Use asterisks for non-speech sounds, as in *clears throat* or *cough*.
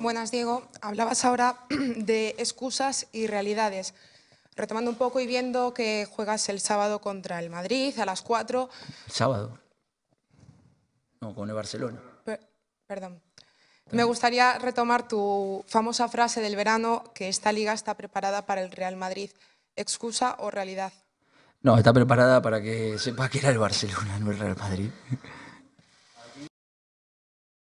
Buenas, Diego. Hablabas ahora *clears throat* de excusas y realidades. Retomando un poco y viendo que juegas el sábado contra el Madrid a las 4. sábado? No, con el Barcelona. perdón. Me gustaría retomar tu famosa frase del verano, que esta liga está preparada para el Real Madrid. ¿Excusa o realidad? No, está preparada para que sepa que era el Barcelona, no el Real Madrid.